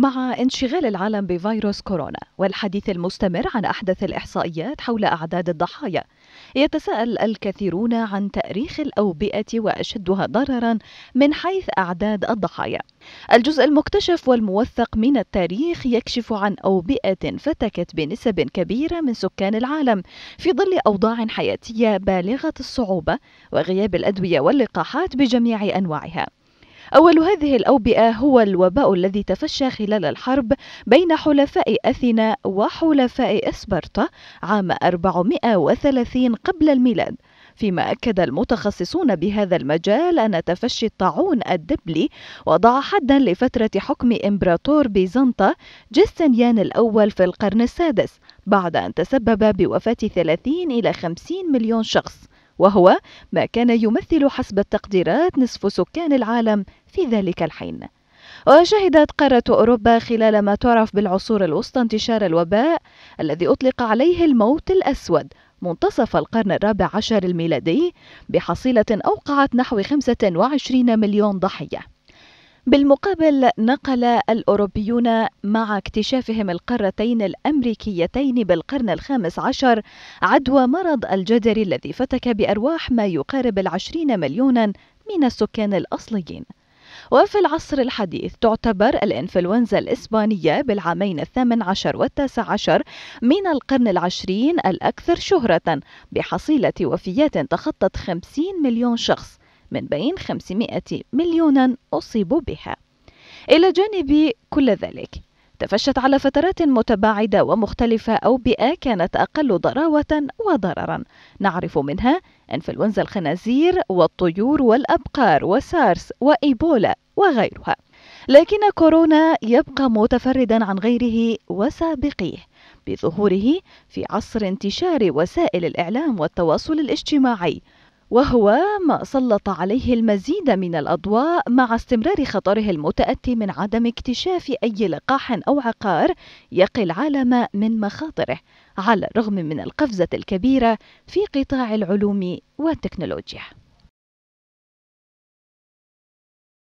مع انشغال العالم بفيروس كورونا والحديث المستمر عن احدث الاحصائيات حول اعداد الضحايا يتساءل الكثيرون عن تاريخ الاوبئه واشدها ضررا من حيث اعداد الضحايا الجزء المكتشف والموثق من التاريخ يكشف عن اوبئه فتكت بنسب كبيره من سكان العالم في ظل اوضاع حياتيه بالغه الصعوبه وغياب الادويه واللقاحات بجميع انواعها أول هذه الأوبئة هو الوباء الذي تفشى خلال الحرب بين حلفاء أثينا وحلفاء إسبرتا عام 430 قبل الميلاد فيما أكد المتخصصون بهذا المجال أن تفشي الطاعون الدبلي وضع حدا لفترة حكم إمبراطور بيزنطة جستنيان الأول في القرن السادس بعد أن تسبب بوفاة 30 إلى 50 مليون شخص وهو ما كان يمثل حسب التقديرات نصف سكان العالم في ذلك الحين وشهدت قارة أوروبا خلال ما تعرف بالعصور الوسطى انتشار الوباء الذي أطلق عليه الموت الأسود منتصف القرن الرابع عشر الميلادي بحصيلة أوقعت نحو 25 مليون ضحية بالمقابل نقل الأوروبيون مع اكتشافهم القارتين الأمريكيتين بالقرن الخامس عشر عدوى مرض الجدر الذي فتك بأرواح ما يقارب العشرين مليونا من السكان الأصليين وفي العصر الحديث تعتبر الإنفلونزا الإسبانية بالعامين الثامن عشر والتاسع عشر من القرن العشرين الأكثر شهرة بحصيلة وفيات تخطت خمسين مليون شخص من بين 500 مليون أصيبوا بها إلى جانب كل ذلك تفشت على فترات متباعدة ومختلفة أوبئة كانت أقل ضراوة وضررا نعرف منها إنفلونزا الخنازير والطيور والأبقار وسارس وإيبولا وغيرها لكن كورونا يبقى متفردا عن غيره وسابقيه بظهوره في عصر انتشار وسائل الإعلام والتواصل الاجتماعي وهو ما سلط عليه المزيد من الأضواء مع استمرار خطره المتأتي من عدم اكتشاف أي لقاح أو عقار يقي العالم من مخاطره على الرغم من القفزة الكبيرة في قطاع العلوم والتكنولوجيا